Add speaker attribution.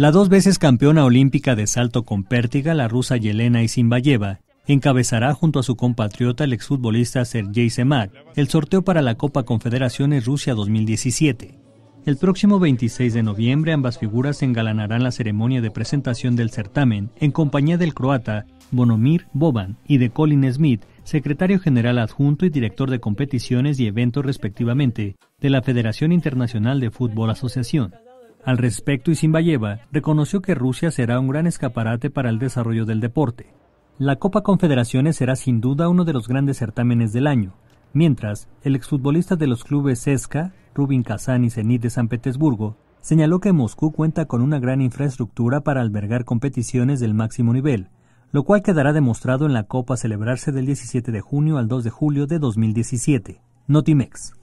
Speaker 1: La dos veces campeona olímpica de salto con pértiga, la rusa Yelena Isinbayeva, encabezará junto a su compatriota el exfutbolista Sergei Semak el sorteo para la Copa Confederaciones Rusia 2017. El próximo 26 de noviembre ambas figuras engalanarán la ceremonia de presentación del certamen en compañía del croata Bonomir Boban y de Colin Smith, secretario general adjunto y director de competiciones y eventos respectivamente de la Federación Internacional de Fútbol Asociación. Al respecto, Isinbayeva reconoció que Rusia será un gran escaparate para el desarrollo del deporte. La Copa Confederaciones será sin duda uno de los grandes certámenes del año, mientras el exfutbolista de los clubes CESCA, Rubin Kazan y Zenit de San Petersburgo, señaló que Moscú cuenta con una gran infraestructura para albergar competiciones del máximo nivel, lo cual quedará demostrado en la Copa celebrarse del 17 de junio al 2 de julio de 2017. Notimex.